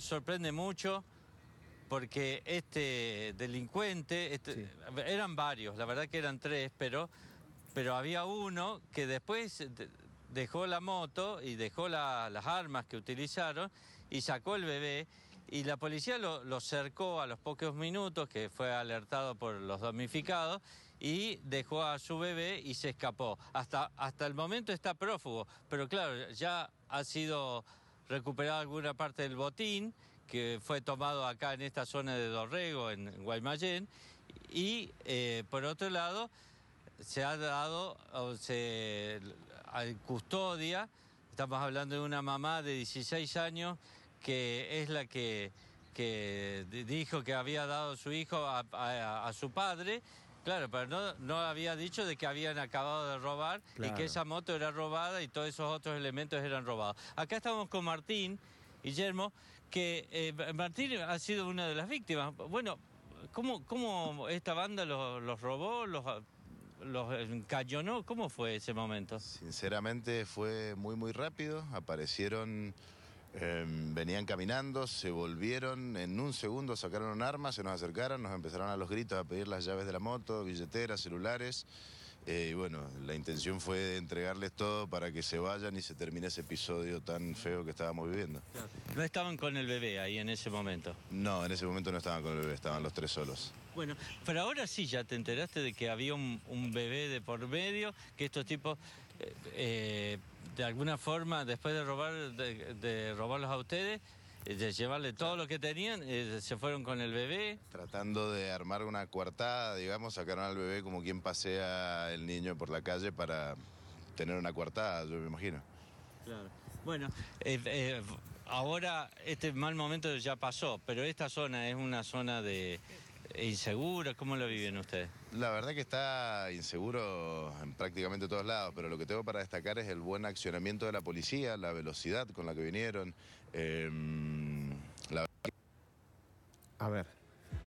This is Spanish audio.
sorprende mucho porque este delincuente, este, eran varios, la verdad que eran tres, pero, pero había uno que después dejó la moto y dejó las armas que utilizaron y sacó el bebé. Y la policía lo, lo, cercó a los pocos minutos, que fue alertado por los damnificados, y dejó a su bebé y se escapó. Hasta, hasta el momento está prófugo, pero claro, ya ha sido recuperado alguna parte del botín que fue tomado acá en esta zona de Dorrego, en Guaymallén, y eh, por otro lado se ha dado, o se custodia, estamos hablando de una mamá de 16 años que es la que, que dijo que había dado su hijo a su padre Claro, pero no, había dicho de que habían acabado de robar y que esa moto era robada y todos esos otros elementos eran robados. Acá estamos con Martín, Guillermo, que eh, Martín ha sido una de las víctimas. Bueno, ¿cómo, cómo esta banda los, robó, los, los encallonó? ¿Cómo fue ese momento? Sinceramente fue muy, muy rápido. Aparecieron Em, venían caminando, se volvieron, en un segundo sacaron un arma... se nos acercaron, nos empezaron a los gritos a pedir las llaves de la moto, billeteras, celulares. Eh, y bueno, la intención fue entregarles todo para que se vayan y se termine ese episodio tan feo que estábamos viviendo. ¿No estaban con el bebé ahí en ese momento? No, en ese momento no estaban con el bebé, estaban los tres solos. Bueno, pero ahora sí ya te enteraste de que había un, bebé de por medio, que estos tipos... Eh, eh, de alguna forma, después de, robar, de, robarlos a ustedes, eh, de llevarle todo lo que tenían, eh, se fueron con el bebé. Tratando de armar una coartada, digamos, sacaron al bebé como quien pasea el niño por la calle para tener una coartada, yo me imagino. Claro. Bueno, eh, ahora este mal momento ya pasó, pero esta zona es una zona de, ¿Inseguro? ¿Cómo lo viven ustedes? La verdad que está inseguro en prácticamente todos lados, pero lo que tengo para destacar es el buen accionamiento de la policía, la velocidad con la que vinieron. Em, A ver.